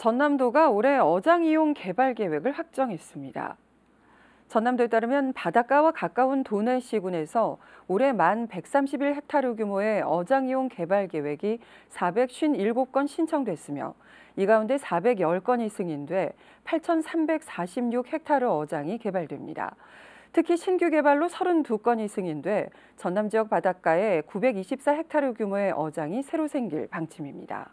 전남도가 올해 어장 이용 개발 계획을 확정했습니다. 전남도에 따르면 바닷가와 가까운 도내시군에서 올해 만 131헥타르 규모의 어장 이용 개발 계획이 457건 신청됐으며 이 가운데 410건이 승인돼 8,346헥타르 어장이 개발됩니다. 특히 신규 개발로 32건이 승인돼 전남 지역 바닷가에 924헥타르 규모의 어장이 새로 생길 방침입니다.